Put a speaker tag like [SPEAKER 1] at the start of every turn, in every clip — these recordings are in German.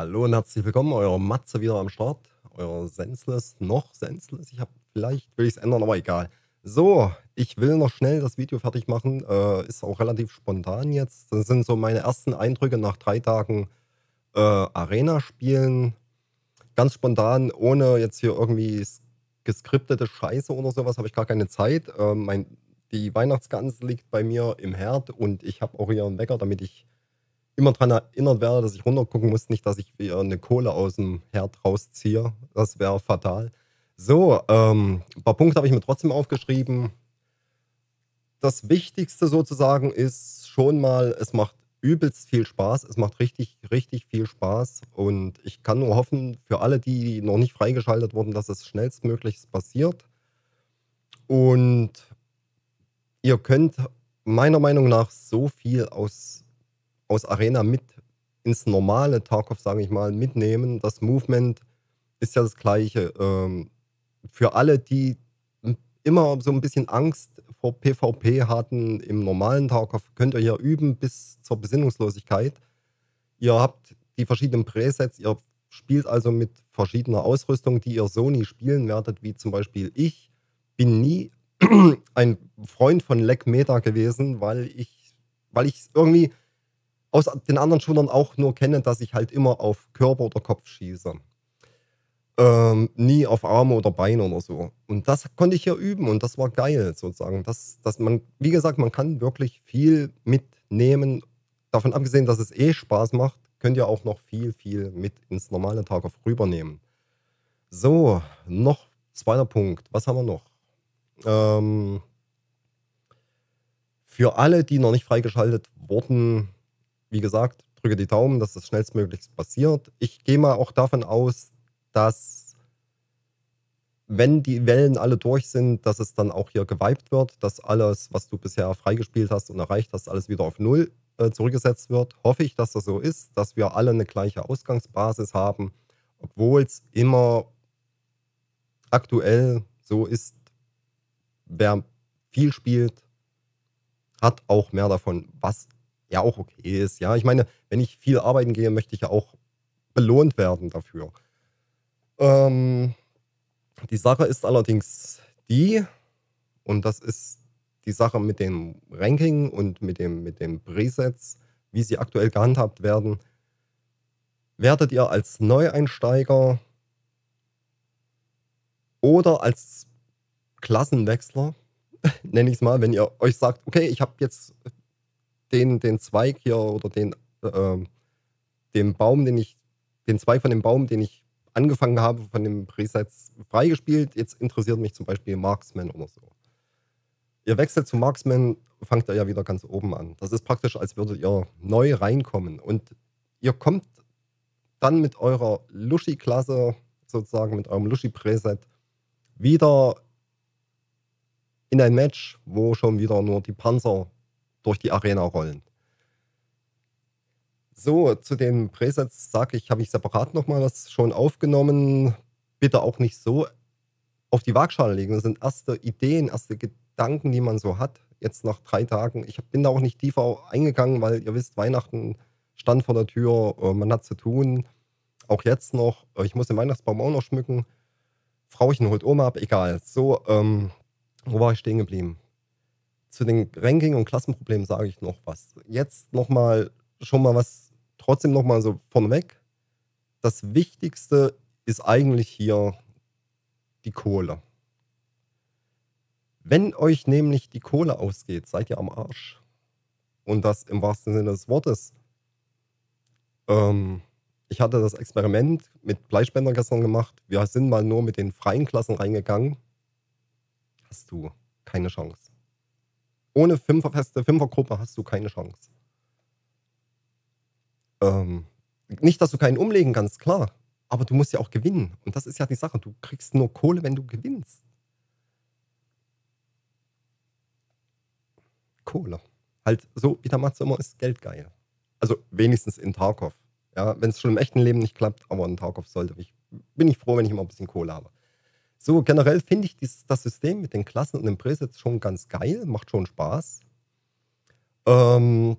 [SPEAKER 1] Hallo und herzlich willkommen, euer Matze wieder am Start, euer Senseless, noch Senseless. Ich habe vielleicht, will ich es ändern, aber egal. So, ich will noch schnell das Video fertig machen, äh, ist auch relativ spontan jetzt. Das sind so meine ersten Eindrücke nach drei Tagen äh, Arena-Spielen. Ganz spontan, ohne jetzt hier irgendwie geskriptete Scheiße oder sowas, habe ich gar keine Zeit. Äh, mein, die Weihnachtsgans liegt bei mir im Herd und ich habe auch hier einen Wecker, damit ich immer daran erinnert werde, dass ich runtergucken muss, nicht, dass ich wieder äh, eine Kohle aus dem Herd rausziehe. Das wäre fatal. So, ähm, ein paar Punkte habe ich mir trotzdem aufgeschrieben. Das Wichtigste sozusagen ist schon mal, es macht übelst viel Spaß. Es macht richtig, richtig viel Spaß. Und ich kann nur hoffen, für alle, die noch nicht freigeschaltet wurden, dass es schnellstmöglich passiert. Und ihr könnt meiner Meinung nach so viel aus aus Arena mit ins normale Tarkov, sage ich mal, mitnehmen. Das Movement ist ja das gleiche. Ähm, für alle, die immer so ein bisschen Angst vor PvP hatten im normalen Tarkov, könnt ihr hier üben bis zur Besinnungslosigkeit. Ihr habt die verschiedenen Presets, ihr spielt also mit verschiedener Ausrüstung, die ihr so nie spielen werdet, wie zum Beispiel ich bin nie ein Freund von Leck Meta gewesen, weil ich, weil ich irgendwie, aus den anderen Schulern auch nur kennen, dass ich halt immer auf Körper oder Kopf schieße. Ähm, nie auf Arme oder Beine oder so. Und das konnte ich hier üben und das war geil sozusagen. Dass, dass man, wie gesagt, man kann wirklich viel mitnehmen. Davon abgesehen, dass es eh Spaß macht, könnt ihr auch noch viel, viel mit ins normale Tag auf rübernehmen. So, noch zweiter Punkt. Was haben wir noch? Ähm, für alle, die noch nicht freigeschaltet wurden, wie gesagt, drücke die Daumen, dass das schnellstmöglichst passiert. Ich gehe mal auch davon aus, dass wenn die Wellen alle durch sind, dass es dann auch hier geweibt wird, dass alles, was du bisher freigespielt hast und erreicht hast, alles wieder auf Null äh, zurückgesetzt wird. Hoffe ich, dass das so ist, dass wir alle eine gleiche Ausgangsbasis haben, obwohl es immer aktuell so ist, wer viel spielt, hat auch mehr davon, was ja auch okay ist. Ja, ich meine, wenn ich viel arbeiten gehe, möchte ich ja auch belohnt werden dafür. Ähm, die Sache ist allerdings die, und das ist die Sache mit dem Ranking und mit dem mit den Presets, wie sie aktuell gehandhabt werden. Werdet ihr als Neueinsteiger oder als Klassenwechsler, nenne ich es mal, wenn ihr euch sagt, okay, ich habe jetzt den, den Zweig hier oder den, äh, den Baum, den ich, den Zweig von dem Baum, den ich angefangen habe, von dem Presets freigespielt. Jetzt interessiert mich zum Beispiel Marksman oder so. Ihr wechselt zu Marksman, fangt ihr ja wieder ganz oben an. Das ist praktisch, als würdet ihr neu reinkommen. Und ihr kommt dann mit eurer Lushi-Klasse, sozusagen mit eurem Lushi-Preset, wieder in ein Match, wo schon wieder nur die Panzer durch die Arena rollen. So, zu den Presets sage ich, habe ich separat nochmal das schon aufgenommen. Bitte auch nicht so auf die Waagschale legen. Das sind erste Ideen, erste Gedanken, die man so hat. Jetzt nach drei Tagen. Ich bin da auch nicht tiefer eingegangen, weil ihr wisst, Weihnachten stand vor der Tür, äh, man hat zu tun. Auch jetzt noch, äh, ich muss den Weihnachtsbaum auch noch schmücken. Frauchen holt Oma ab, egal. So, ähm, wo war ich stehen geblieben? zu den Ranking- und Klassenproblemen sage ich noch was. Jetzt nochmal schon mal was, trotzdem nochmal so vorneweg. Das Wichtigste ist eigentlich hier die Kohle. Wenn euch nämlich die Kohle ausgeht, seid ihr am Arsch. Und das im wahrsten Sinne des Wortes. Ähm, ich hatte das Experiment mit Bleispender gestern gemacht. Wir sind mal nur mit den freien Klassen reingegangen. Hast du keine Chance ohne fünferfeste Fünfergruppe hast du keine Chance. Ähm, nicht, dass du keinen umlegen kannst, klar. Aber du musst ja auch gewinnen. Und das ist ja die Sache. Du kriegst nur Kohle, wenn du gewinnst. Kohle. Halt so, wie der Matze immer ist, Geld geil. Also wenigstens in Tarkov. Ja, wenn es schon im echten Leben nicht klappt, aber in Tarkov sollte ich. Bin ich froh, wenn ich immer ein bisschen Kohle habe. So, generell finde ich dieses, das System mit den Klassen und den Presets schon ganz geil, macht schon Spaß. Ähm,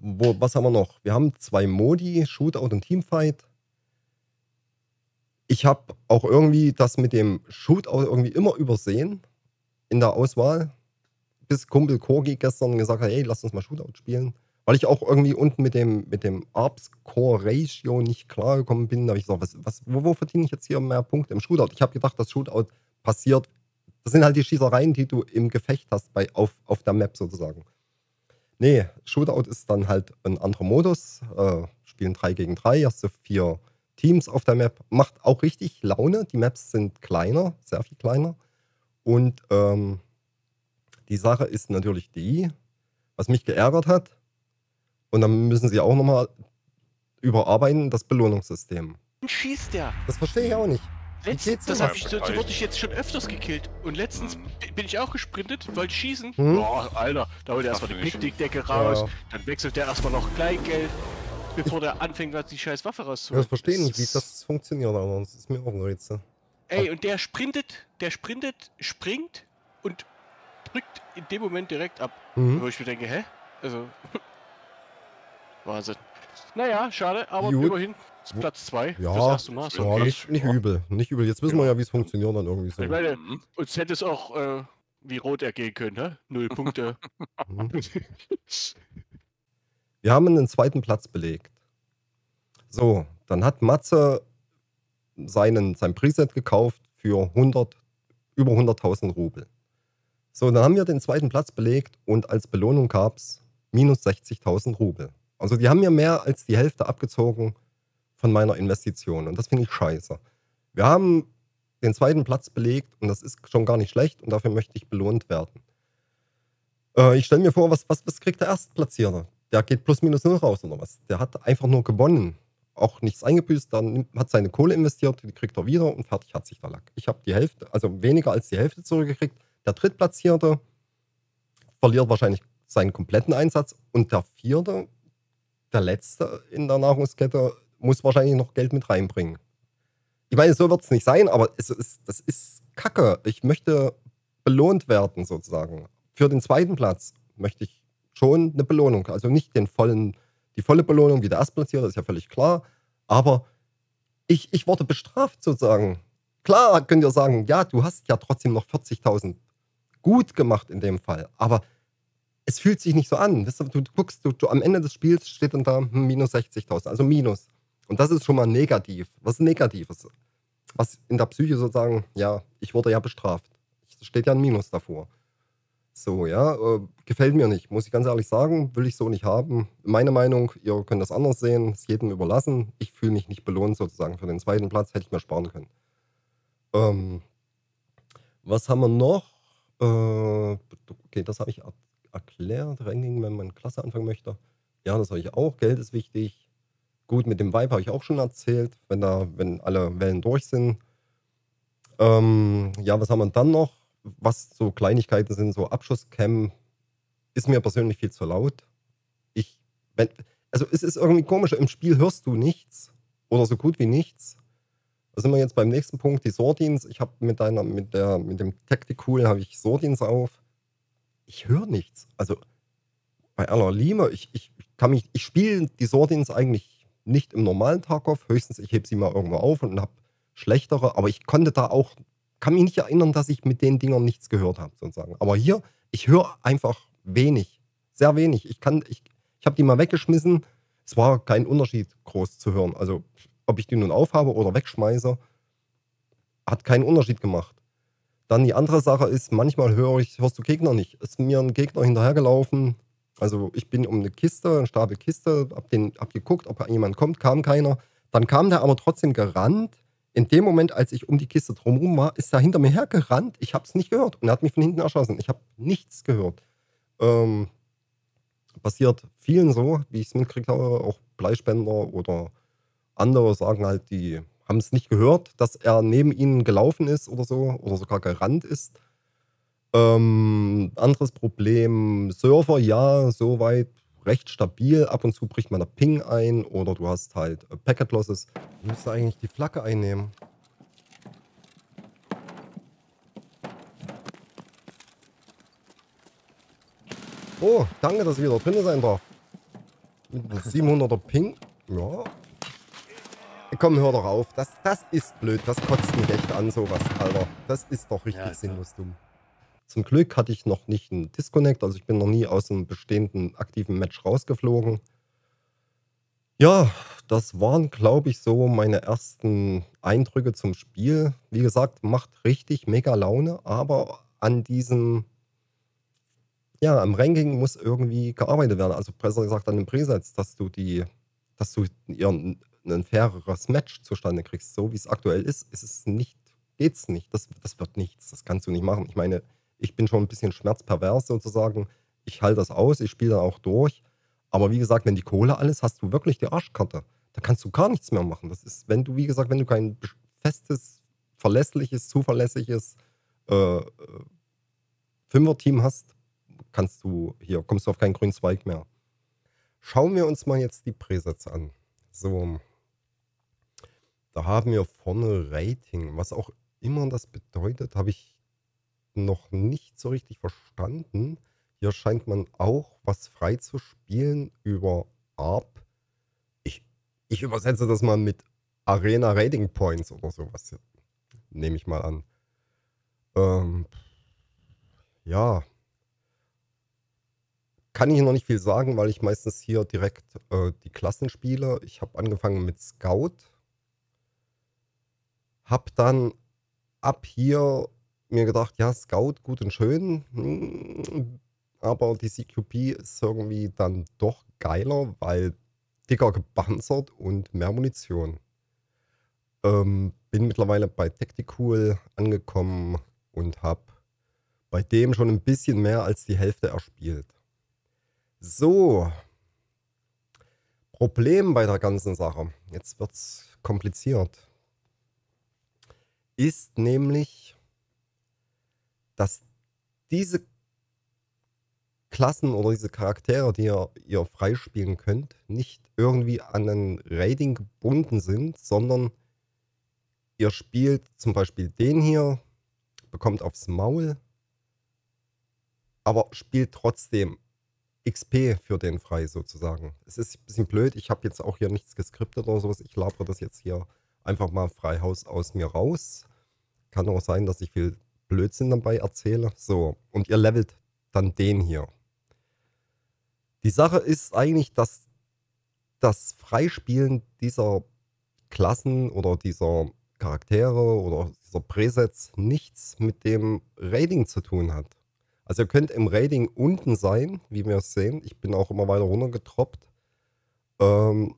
[SPEAKER 1] wo, was haben wir noch? Wir haben zwei Modi, Shootout und Teamfight. Ich habe auch irgendwie das mit dem Shootout irgendwie immer übersehen in der Auswahl, bis Kumpel Korgi gestern gesagt hat, hey, lass uns mal Shootout spielen weil ich auch irgendwie unten mit dem, mit dem Ops-Core-Ratio nicht klargekommen bin. Da habe ich gesagt, was, was, wo, wo verdiene ich jetzt hier mehr Punkte im Shootout? Ich habe gedacht, das Shootout passiert. Das sind halt die Schießereien, die du im Gefecht hast bei, auf, auf der Map sozusagen. Nee, Shootout ist dann halt ein anderer Modus. Äh, spielen 3 gegen 3, hast du vier Teams auf der Map. Macht auch richtig Laune. Die Maps sind kleiner, sehr viel kleiner. Und ähm, die Sache ist natürlich die, was mich geärgert hat, und dann müssen sie auch nochmal überarbeiten, das Belohnungssystem. Und schießt der? Das verstehe ich auch nicht. Letztens, das hab ich, so, so wurde ich jetzt schon öfters gekillt. Und letztens hm. bin ich auch gesprintet, wollte schießen. Hm? Boah, Alter, da holt er erstmal die Picknickdecke raus, ja. dann wechselt der erstmal noch Kleingeld, bevor ich der anfängt, die scheiß Waffe rauszuholen. Ja, ich verstehe nicht, wie das funktioniert, aber das ist mir auch ein Rätsel. Ey, und der sprintet, der sprintet, springt und drückt in dem Moment direkt ab. Mhm. Wo ich mir denke, hä? Also, Wahnsinn. Naja, schade, aber Gut. immerhin Platz 2. Ja, das erste Mal. So ja, okay. nicht übel. Nicht übel. Jetzt wissen ja. wir ja, wie es funktioniert dann irgendwie so. Ich meine, uns hätte es auch äh, wie rot ergehen können, ne? Null Punkte. wir haben einen zweiten Platz belegt. So, dann hat Matze seinen, sein Preset gekauft für 100, über 100.000 Rubel. So, dann haben wir den zweiten Platz belegt und als Belohnung gab es minus 60.000 Rubel. Also die haben mir mehr als die Hälfte abgezogen von meiner Investition und das finde ich scheiße. Wir haben den zweiten Platz belegt und das ist schon gar nicht schlecht und dafür möchte ich belohnt werden. Äh, ich stelle mir vor, was, was, was kriegt der Erstplatzierte? Der geht plus minus null raus oder was? Der hat einfach nur gewonnen, auch nichts eingebüßt, dann hat seine Kohle investiert, die kriegt er wieder und fertig hat sich der Lack. Ich habe die Hälfte, also weniger als die Hälfte zurückgekriegt. Der Drittplatzierte verliert wahrscheinlich seinen kompletten Einsatz und der Vierte der Letzte in der Nahrungskette muss wahrscheinlich noch Geld mit reinbringen. Ich meine, so wird es nicht sein, aber es ist, das ist Kacke. Ich möchte belohnt werden, sozusagen. Für den zweiten Platz möchte ich schon eine Belohnung. Also nicht den vollen, die volle Belohnung wie der Erstplatzierte, ist ja völlig klar. Aber ich, ich wurde bestraft, sozusagen. Klar könnt ihr sagen, ja, du hast ja trotzdem noch 40.000 gut gemacht in dem Fall. Aber es fühlt sich nicht so an. Du, guckst, du, du, am Ende des Spiels steht dann da hm, minus 60.000, also minus. Und das ist schon mal negativ. Was Negatives. Was in der Psyche sozusagen, ja, ich wurde ja bestraft. Es steht ja ein Minus davor. So, ja, äh, gefällt mir nicht, muss ich ganz ehrlich sagen, will ich so nicht haben. Meine Meinung, ihr könnt das anders sehen, ist jedem überlassen. Ich fühle mich nicht belohnt sozusagen für den zweiten Platz, hätte ich mir sparen können. Ähm, was haben wir noch? Äh, okay, das habe ich ab erklärt. Ranking, wenn man Klasse anfangen möchte. Ja, das habe ich auch. Geld ist wichtig. Gut, mit dem Vibe habe ich auch schon erzählt, wenn, da, wenn alle Wellen durch sind. Ähm, ja, was haben wir dann noch? Was so Kleinigkeiten sind, so Abschusscam, ist mir persönlich viel zu laut. Ich, wenn, also es ist irgendwie komisch, im Spiel hörst du nichts oder so gut wie nichts. Da sind wir jetzt beim nächsten Punkt, die Sordins. Ich habe mit, deiner, mit, der, mit dem Tactical habe ich Sordins auf ich höre nichts. Also bei Anna Lima, ich, ich kann mich, ich spiele die Sortins eigentlich nicht im normalen Tarkov, höchstens ich hebe sie mal irgendwo auf und habe schlechtere, aber ich konnte da auch, kann mich nicht erinnern, dass ich mit den Dingern nichts gehört habe, sozusagen. Aber hier, ich höre einfach wenig, sehr wenig. Ich kann, ich, ich habe die mal weggeschmissen. Es war kein Unterschied groß zu hören. Also, ob ich die nun aufhabe oder wegschmeiße, hat keinen Unterschied gemacht. Dann die andere Sache ist, manchmal höre ich, hörst du Gegner nicht. Ist mir ein Gegner hinterhergelaufen. Also ich bin um eine Kiste, ein Stapel Kiste, hab, den, hab geguckt, ob jemand kommt, kam keiner. Dann kam der aber trotzdem gerannt. In dem Moment, als ich um die Kiste drumherum war, ist er hinter mir hergerannt. Ich habe es nicht gehört und er hat mich von hinten erschossen. Ich habe nichts gehört. Ähm, passiert vielen so, wie ich es mitgekriegt habe. Auch Bleispender oder andere sagen halt, die haben es nicht gehört, dass er neben ihnen gelaufen ist oder so oder sogar gerannt ist. Ähm, anderes Problem, Server, ja, soweit recht stabil. Ab und zu bricht man der Ping ein oder du hast halt äh, Packet Losses. Ich müsste eigentlich die Flagge einnehmen. Oh, danke, dass ich wieder drin sein darf. Mit 700er Ping. Ja, komm, hör doch auf. Das, das ist blöd. Das kotzt mich echt an, sowas, Alter. Das ist doch richtig ja, sinnlos dumm. Zum Glück hatte ich noch nicht einen Disconnect, also ich bin noch nie aus einem bestehenden aktiven Match rausgeflogen. Ja, das waren, glaube ich, so meine ersten Eindrücke zum Spiel. Wie gesagt, macht richtig mega Laune, aber an diesem, ja, am Ranking muss irgendwie gearbeitet werden. Also besser gesagt an dem Presets, dass du die, dass du ihren ein faireres Match zustande kriegst. So wie es aktuell ist, ist es nicht, geht's nicht. Das, das wird nichts. Das kannst du nicht machen. Ich meine, ich bin schon ein bisschen schmerzpervers sozusagen. Ich halte das aus, ich spiele dann auch durch. Aber wie gesagt, wenn die Kohle alles, hast du wirklich die Arschkarte. Da kannst du gar nichts mehr machen. Das ist, wenn du, wie gesagt, wenn du kein festes, verlässliches, zuverlässiges äh, äh, Fünfer-Team hast, kannst du hier, kommst du auf keinen grünen Zweig mehr. Schauen wir uns mal jetzt die Presets an. So, da haben wir vorne Rating. Was auch immer das bedeutet, habe ich noch nicht so richtig verstanden. Hier scheint man auch was frei zu spielen über ARP. Ich, ich übersetze das mal mit Arena Rating Points oder sowas. Nehme ich mal an. Ähm, ja. Kann ich noch nicht viel sagen, weil ich meistens hier direkt äh, die Klassen spiele. Ich habe angefangen mit Scout habe dann ab hier mir gedacht, ja, Scout gut und schön, hm, aber die CQP ist irgendwie dann doch geiler, weil dicker gepanzert und mehr Munition. Ähm, bin mittlerweile bei Tactical angekommen und habe bei dem schon ein bisschen mehr als die Hälfte erspielt. So, Problem bei der ganzen Sache. Jetzt wird's kompliziert ist nämlich, dass diese Klassen oder diese Charaktere, die ihr, ihr freispielen könnt, nicht irgendwie an ein Rating gebunden sind, sondern ihr spielt zum Beispiel den hier, bekommt aufs Maul, aber spielt trotzdem XP für den frei sozusagen. Es ist ein bisschen blöd, ich habe jetzt auch hier nichts geskriptet oder sowas, ich labere das jetzt hier einfach mal frei Haus aus mir raus kann auch sein, dass ich viel Blödsinn dabei erzähle. So, und ihr levelt dann den hier. Die Sache ist eigentlich, dass das Freispielen dieser Klassen oder dieser Charaktere oder dieser Presets nichts mit dem Rating zu tun hat. Also ihr könnt im Rating unten sein, wie wir es sehen. Ich bin auch immer weiter runtergetroppt. Ähm,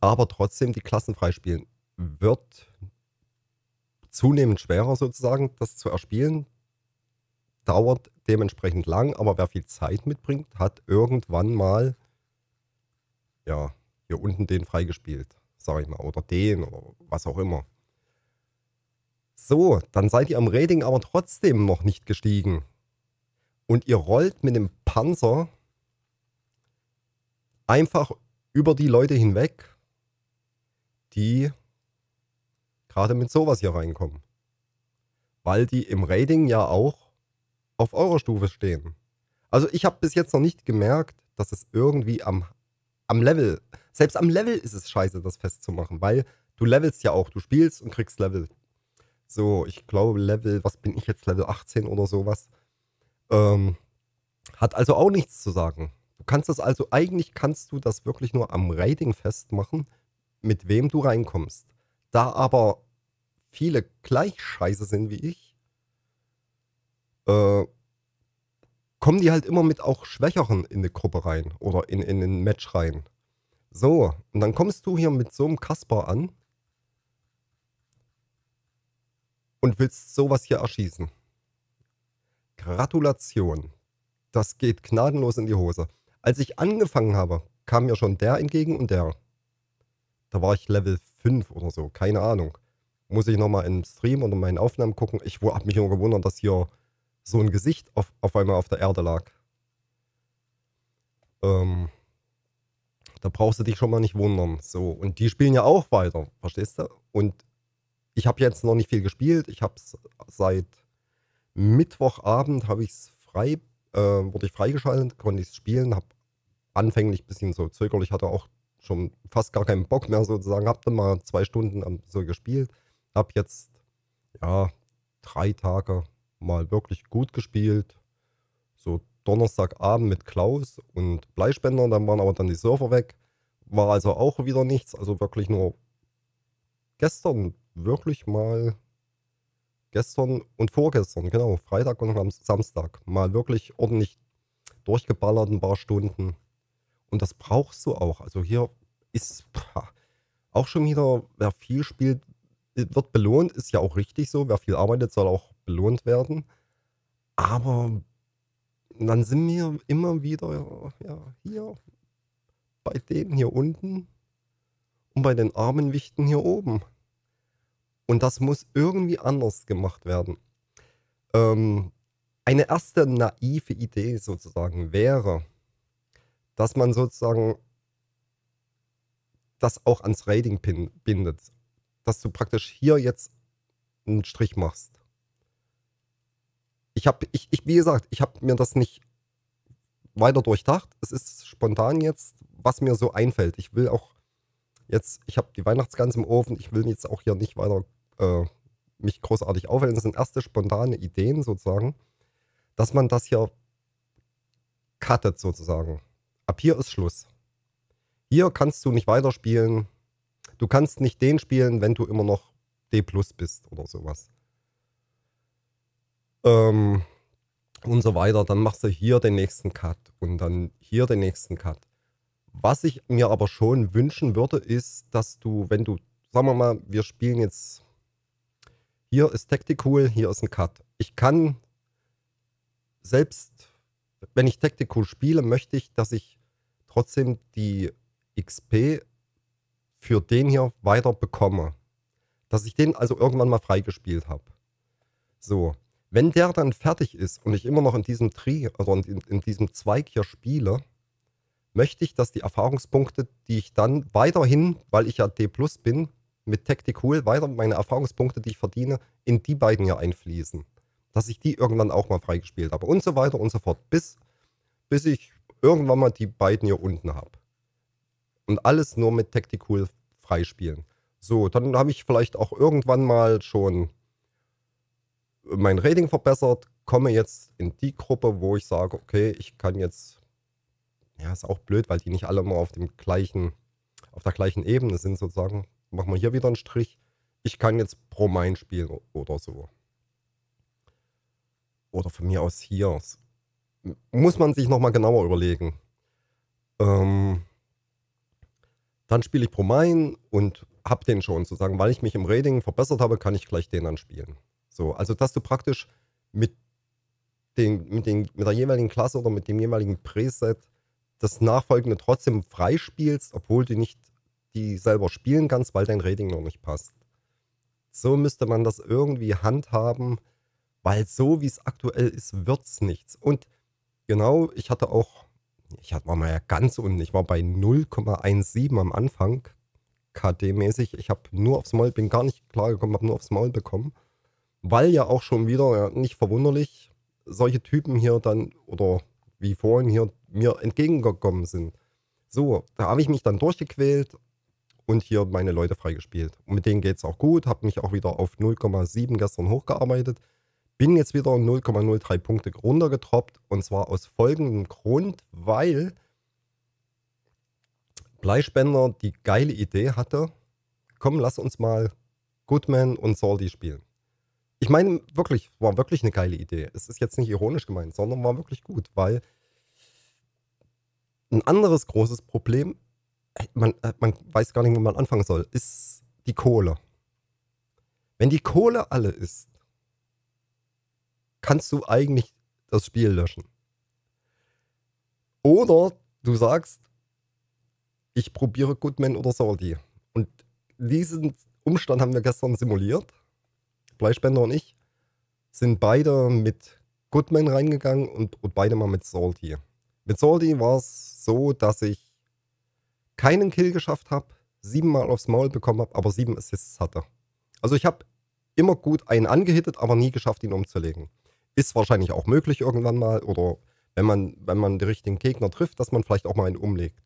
[SPEAKER 1] aber trotzdem die Klassen freispielen wird zunehmend schwerer sozusagen, das zu erspielen. Dauert dementsprechend lang, aber wer viel Zeit mitbringt, hat irgendwann mal ja, hier unten den freigespielt, sag ich mal, oder den oder was auch immer. So, dann seid ihr am Rating aber trotzdem noch nicht gestiegen. Und ihr rollt mit dem Panzer einfach über die Leute hinweg, die gerade mit sowas hier reinkommen. Weil die im Rating ja auch auf eurer Stufe stehen. Also ich habe bis jetzt noch nicht gemerkt, dass es irgendwie am, am Level, selbst am Level ist es scheiße, das festzumachen, weil du levelst ja auch, du spielst und kriegst Level. So, ich glaube Level, was bin ich jetzt, Level 18 oder sowas. Ähm, hat also auch nichts zu sagen. Du kannst das also, eigentlich kannst du das wirklich nur am Rating festmachen, mit wem du reinkommst. Da aber viele gleich scheiße sind wie ich, äh, kommen die halt immer mit auch Schwächeren in die Gruppe rein oder in, in ein Match rein. So, und dann kommst du hier mit so einem Kasper an und willst sowas hier erschießen. Gratulation. Das geht gnadenlos in die Hose. Als ich angefangen habe, kam mir schon der entgegen und der da war ich Level 5 oder so, keine Ahnung. Muss ich nochmal im Stream oder in meinen Aufnahmen gucken. Ich habe mich nur gewundert, dass hier so ein Gesicht auf, auf einmal auf der Erde lag. Ähm, da brauchst du dich schon mal nicht wundern. So, und die spielen ja auch weiter, verstehst du? Und ich habe jetzt noch nicht viel gespielt. Ich habe es seit Mittwochabend habe ich es frei, äh, wurde ich freigeschaltet, konnte ich es spielen, habe anfänglich ein bisschen so zögerlich, hatte auch schon fast gar keinen Bock mehr sozusagen, Hab dann mal zwei Stunden so gespielt, Hab jetzt ja drei Tage mal wirklich gut gespielt, so Donnerstagabend mit Klaus und Bleispender, dann waren aber dann die Surfer weg, war also auch wieder nichts, also wirklich nur gestern wirklich mal gestern und vorgestern, genau, Freitag und Samstag, mal wirklich ordentlich durchgeballert ein paar Stunden. Und das brauchst du auch. Also hier ist auch schon wieder, wer viel spielt, wird belohnt. Ist ja auch richtig so. Wer viel arbeitet, soll auch belohnt werden. Aber dann sind wir immer wieder ja, hier bei denen hier unten und bei den armen Wichten hier oben. Und das muss irgendwie anders gemacht werden. Ähm, eine erste naive Idee sozusagen wäre, dass man sozusagen das auch ans Rating bindet. Dass du praktisch hier jetzt einen Strich machst. Ich habe, ich, ich, wie gesagt, ich habe mir das nicht weiter durchdacht. Es ist spontan jetzt, was mir so einfällt. Ich will auch jetzt, ich habe die Weihnachtsgans im Ofen, ich will jetzt auch hier nicht weiter äh, mich großartig aufhellen. Das sind erste spontane Ideen sozusagen, dass man das hier cuttet sozusagen. Ab hier ist Schluss. Hier kannst du nicht weiterspielen. Du kannst nicht den spielen, wenn du immer noch D plus bist oder sowas. Ähm, und so weiter. Dann machst du hier den nächsten Cut und dann hier den nächsten Cut. Was ich mir aber schon wünschen würde, ist, dass du, wenn du, sagen wir mal, wir spielen jetzt, hier ist Tactical, hier ist ein Cut. Ich kann selbst, wenn ich Tactical spiele, möchte ich, dass ich trotzdem die XP für den hier weiter bekomme. Dass ich den also irgendwann mal freigespielt habe. So, wenn der dann fertig ist und ich immer noch in diesem Tri, also in, in, diesem Zweig hier spiele, möchte ich, dass die Erfahrungspunkte, die ich dann weiterhin, weil ich ja D plus bin, mit Tactic Hool weiter meine Erfahrungspunkte, die ich verdiene, in die beiden hier einfließen. Dass ich die irgendwann auch mal freigespielt habe und so weiter und so fort. Bis, bis ich irgendwann mal die beiden hier unten habe. Und alles nur mit Tactical freispielen. So, dann habe ich vielleicht auch irgendwann mal schon mein Rating verbessert, komme jetzt in die Gruppe, wo ich sage, okay, ich kann jetzt, ja, ist auch blöd, weil die nicht alle immer auf dem gleichen, auf der gleichen Ebene sind sozusagen. Machen wir hier wieder einen Strich. Ich kann jetzt pro Main spielen oder so. Oder von mir aus hier muss man sich nochmal genauer überlegen. Ähm, dann spiele ich Pro Main und habe den schon sozusagen, weil ich mich im Rating verbessert habe, kann ich gleich den dann spielen. So, also dass du praktisch mit, den, mit, den, mit der jeweiligen Klasse oder mit dem jeweiligen Preset das Nachfolgende trotzdem freispielst, obwohl du nicht die selber spielen kannst, weil dein Rating noch nicht passt. So müsste man das irgendwie handhaben, weil so wie es aktuell ist, wird es nichts. Und Genau, ich hatte auch, ich war mal ja ganz unten, ich war bei 0,17 am Anfang, KD-mäßig. Ich habe nur aufs Maul, bin gar nicht klargekommen, habe nur aufs Maul bekommen. Weil ja auch schon wieder, ja, nicht verwunderlich, solche Typen hier dann, oder wie vorhin hier, mir entgegengekommen sind. So, da habe ich mich dann durchgequält und hier meine Leute freigespielt. Und mit denen geht es auch gut, habe mich auch wieder auf 0,7 gestern hochgearbeitet bin jetzt wieder 0,03 Punkte runtergetroppt und zwar aus folgendem Grund, weil Bleispender die geile Idee hatte, komm, lass uns mal Goodman und Salty spielen. Ich meine, wirklich, war wirklich eine geile Idee. Es ist jetzt nicht ironisch gemeint, sondern war wirklich gut, weil ein anderes großes Problem, äh, man, äh, man weiß gar nicht, wo man anfangen soll, ist die Kohle. Wenn die Kohle alle ist, kannst du eigentlich das Spiel löschen. Oder du sagst, ich probiere Goodman oder Salty. Und diesen Umstand haben wir gestern simuliert. Fleischbänder und ich sind beide mit Goodman reingegangen und, und beide mal mit Salty. Mit Salty war es so, dass ich keinen Kill geschafft habe, siebenmal aufs Maul bekommen habe, aber sieben Assists hatte. Also ich habe immer gut einen angehittet, aber nie geschafft, ihn umzulegen. Ist wahrscheinlich auch möglich irgendwann mal oder wenn man, wenn man die richtigen Gegner trifft, dass man vielleicht auch mal einen umlegt.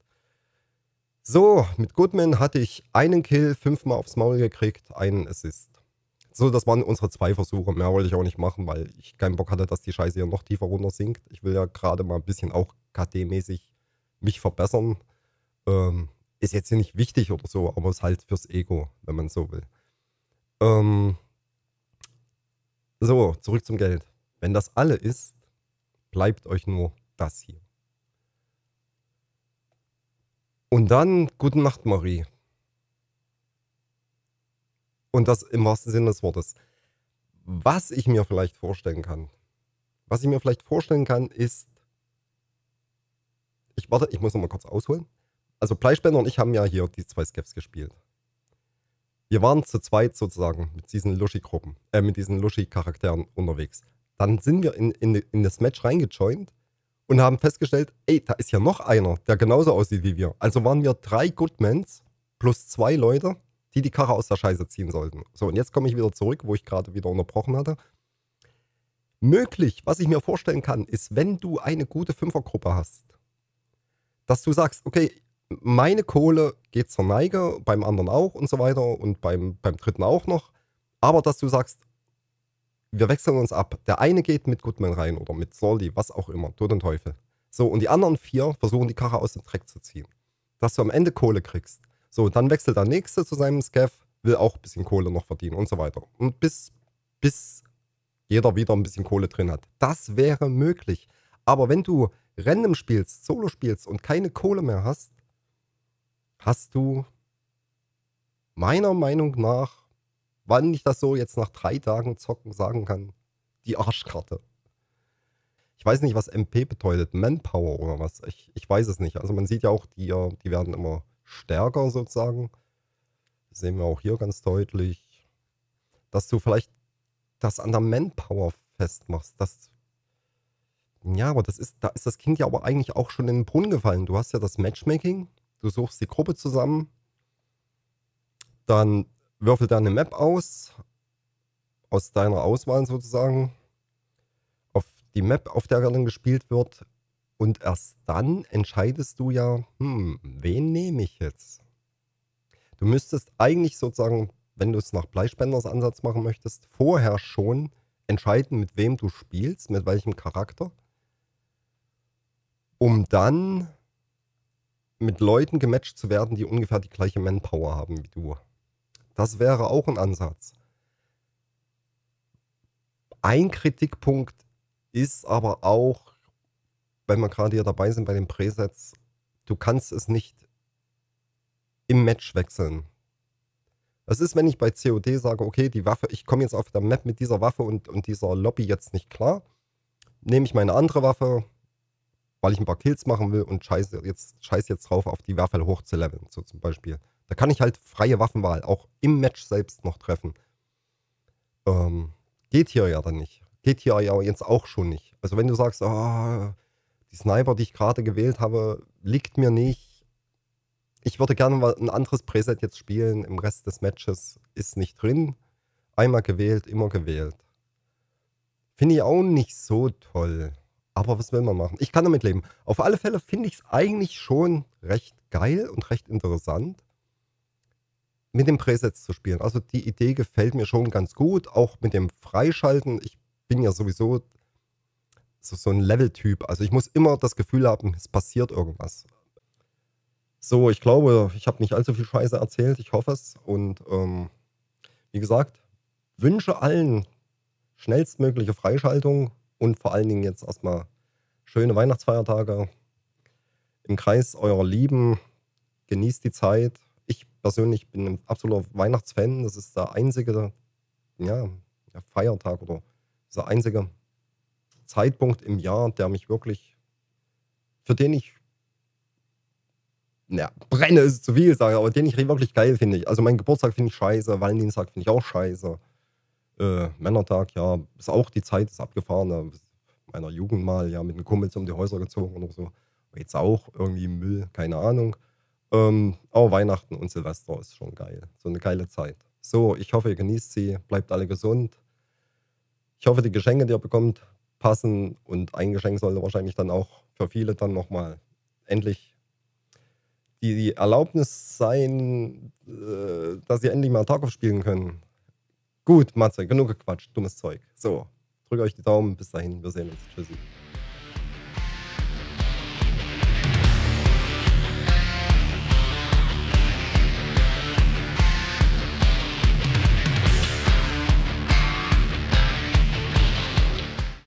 [SPEAKER 1] So, mit Goodman hatte ich einen Kill, fünfmal aufs Maul gekriegt, einen Assist. So, das waren unsere zwei Versuche. Mehr wollte ich auch nicht machen, weil ich keinen Bock hatte, dass die Scheiße hier noch tiefer runter sinkt. Ich will ja gerade mal ein bisschen auch KD-mäßig mich verbessern. Ähm, ist jetzt hier nicht wichtig oder so, aber ist halt fürs Ego, wenn man so will. Ähm, so, zurück zum Geld. Wenn das alle ist, bleibt euch nur das hier. Und dann Gute Nacht, Marie. Und das im wahrsten Sinne des Wortes. Was ich mir vielleicht vorstellen kann, was ich mir vielleicht vorstellen kann, ist, ich warte, ich muss nochmal kurz ausholen. Also Fleischbänder und ich haben ja hier die zwei Skeps gespielt. Wir waren zu zweit sozusagen mit diesen Lushi-Gruppen, äh, mit diesen Lushi-Charakteren unterwegs dann sind wir in, in, in das Match reingejoint und haben festgestellt, ey, da ist ja noch einer, der genauso aussieht wie wir. Also waren wir drei Goodmans plus zwei Leute, die die Karre aus der Scheiße ziehen sollten. So, und jetzt komme ich wieder zurück, wo ich gerade wieder unterbrochen hatte. Möglich, was ich mir vorstellen kann, ist, wenn du eine gute Fünfergruppe hast, dass du sagst, okay, meine Kohle geht zur Neige, beim anderen auch und so weiter und beim, beim dritten auch noch, aber dass du sagst, wir wechseln uns ab. Der eine geht mit Goodman rein oder mit Solly, was auch immer, Tod und Teufel. So, und die anderen vier versuchen die Karre aus dem Dreck zu ziehen. Dass du am Ende Kohle kriegst. So, dann wechselt der nächste zu seinem Scaff, will auch ein bisschen Kohle noch verdienen und so weiter. Und bis, bis jeder wieder ein bisschen Kohle drin hat. Das wäre möglich. Aber wenn du random spielst, Solo spielst und keine Kohle mehr hast, hast du meiner Meinung nach wann ich das so jetzt nach drei Tagen zocken sagen kann, die Arschkarte. Ich weiß nicht, was MP bedeutet, Manpower oder was. Ich, ich weiß es nicht. Also man sieht ja auch, die, äh, die werden immer stärker sozusagen. Das sehen wir auch hier ganz deutlich. Dass du vielleicht das an der Manpower festmachst. Das, ja, aber das ist, da ist das Kind ja aber eigentlich auch schon in den Brunnen gefallen. Du hast ja das Matchmaking, du suchst die Gruppe zusammen, dann würfel dann eine Map aus, aus deiner Auswahl sozusagen, auf die Map, auf der dann gespielt wird. Und erst dann entscheidest du ja, hm, wen nehme ich jetzt? Du müsstest eigentlich sozusagen, wenn du es nach Bleispenders Ansatz machen möchtest, vorher schon entscheiden, mit wem du spielst, mit welchem Charakter, um dann mit Leuten gematcht zu werden, die ungefähr die gleiche Manpower haben wie du. Das wäre auch ein Ansatz. Ein Kritikpunkt ist aber auch, wenn wir gerade hier dabei sind bei den Presets, du kannst es nicht im Match wechseln. Das ist, wenn ich bei COD sage, okay, die Waffe, ich komme jetzt auf der Map mit dieser Waffe und, und dieser Lobby jetzt nicht klar, nehme ich meine andere Waffe, weil ich ein paar Kills machen will und scheiße jetzt, scheiß jetzt drauf, auf die Waffe hochzuleveln, so zum Beispiel. Da kann ich halt freie Waffenwahl auch im Match selbst noch treffen. Ähm, geht hier ja dann nicht. Geht hier ja jetzt auch schon nicht. Also wenn du sagst, oh, die Sniper, die ich gerade gewählt habe, liegt mir nicht. Ich würde gerne mal ein anderes Preset jetzt spielen. Im Rest des Matches ist nicht drin. Einmal gewählt, immer gewählt. Finde ich auch nicht so toll. Aber was will man machen? Ich kann damit leben. Auf alle Fälle finde ich es eigentlich schon recht geil und recht interessant mit dem Presets zu spielen. Also die Idee gefällt mir schon ganz gut, auch mit dem Freischalten. Ich bin ja sowieso so, so ein Level-Typ. Also ich muss immer das Gefühl haben, es passiert irgendwas. So, ich glaube, ich habe nicht allzu viel Scheiße erzählt. Ich hoffe es. Und ähm, wie gesagt, wünsche allen schnellstmögliche Freischaltung und vor allen Dingen jetzt erstmal schöne Weihnachtsfeiertage im Kreis eurer Lieben. Genießt die Zeit persönlich bin ein absoluter Weihnachtsfan. Das ist der einzige ja, der Feiertag oder der einzige Zeitpunkt im Jahr, der mich wirklich, für den ich na, brenne ist zu viel, sage aber den ich wirklich geil finde. Also meinen Geburtstag finde ich scheiße, Valentinstag finde ich auch scheiße. Äh, Männertag, ja, ist auch die Zeit, ist abgefahren. Ja, meiner Jugend mal, ja, mit einem Kumpel um die Häuser gezogen oder so. Aber jetzt auch irgendwie Müll, keine Ahnung. Ähm, aber Weihnachten und Silvester ist schon geil. So eine geile Zeit. So, ich hoffe, ihr genießt sie, bleibt alle gesund. Ich hoffe, die Geschenke, die ihr bekommt, passen und ein Geschenk sollte wahrscheinlich dann auch für viele dann nochmal endlich die, die, Erlaubnis sein, äh, dass sie endlich mal Tag spielen können. Gut, Matze, genug gequatscht, dummes Zeug. So, drückt euch die Daumen, bis dahin, wir sehen uns. Tschüssi.